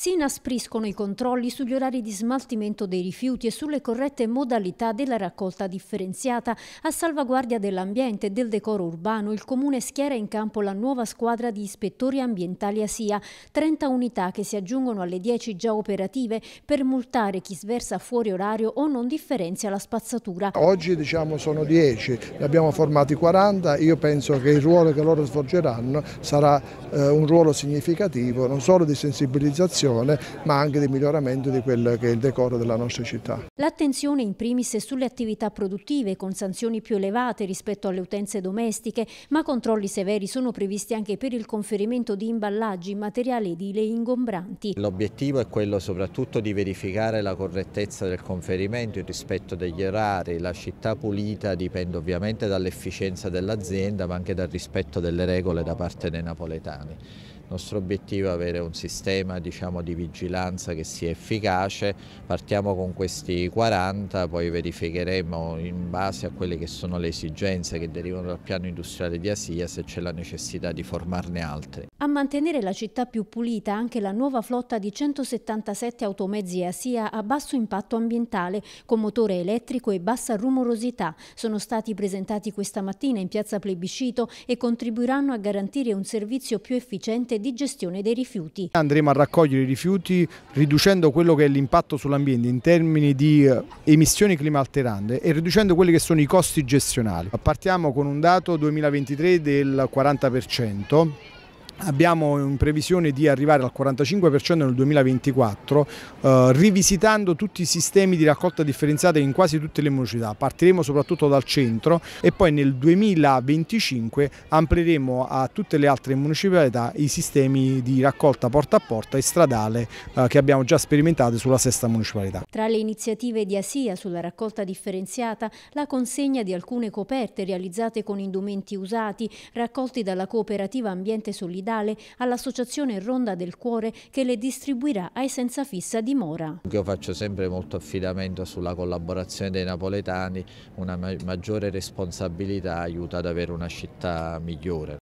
Si inaspriscono i controlli sugli orari di smaltimento dei rifiuti e sulle corrette modalità della raccolta differenziata. A salvaguardia dell'ambiente e del decoro urbano, il Comune schiera in campo la nuova squadra di ispettori ambientali ASIA, 30 unità che si aggiungono alle 10 già operative per multare chi sversa fuori orario o non differenzia la spazzatura. Oggi diciamo sono 10, ne abbiamo formati 40, io penso che il ruolo che loro svolgeranno sarà eh, un ruolo significativo non solo di sensibilizzazione ricostruzione ma anche di miglioramento di quello che è il decoro della nostra città. L'attenzione in primis è sulle attività produttive con sanzioni più elevate rispetto alle utenze domestiche ma controlli severi sono previsti anche per il conferimento di imballaggi, materiali edile e ingombranti. L'obiettivo è quello soprattutto di verificare la correttezza del conferimento, il rispetto degli orari, la città pulita dipende ovviamente dall'efficienza dell'azienda ma anche dal rispetto delle regole da parte dei napoletani. Il nostro obiettivo è avere un sistema diciamo, di vigilanza che sia efficace, partiamo con questi 40, poi verificheremo in base a quelle che sono le esigenze che derivano dal piano industriale di Asia se c'è la necessità di formarne altre. A mantenere la città più pulita anche la nuova flotta di 177 automezzi ASIA a basso impatto ambientale, con motore elettrico e bassa rumorosità, sono stati presentati questa mattina in piazza Plebiscito e contribuiranno a garantire un servizio più efficiente di gestione dei rifiuti. Andremo a raccogliere i rifiuti riducendo quello che è l'impatto sull'ambiente in termini di eh, emissioni climalteranti e riducendo quelli che sono i costi gestionali. Partiamo con un dato 2023 del 40% Abbiamo in previsione di arrivare al 45% nel 2024, eh, rivisitando tutti i sistemi di raccolta differenziata in quasi tutte le municipalità. Partiremo soprattutto dal centro e poi nel 2025 amplieremo a tutte le altre municipalità i sistemi di raccolta porta a porta e stradale eh, che abbiamo già sperimentato sulla sesta municipalità. Tra le iniziative di ASIA sulla raccolta differenziata, la consegna di alcune coperte realizzate con indumenti usati, raccolti dalla cooperativa Ambiente Solidario dall'ospedale all'associazione Ronda del Cuore che le distribuirà ai senza fissa dimora. Io faccio sempre molto affidamento sulla collaborazione dei napoletani, una maggiore responsabilità aiuta ad avere una città migliore.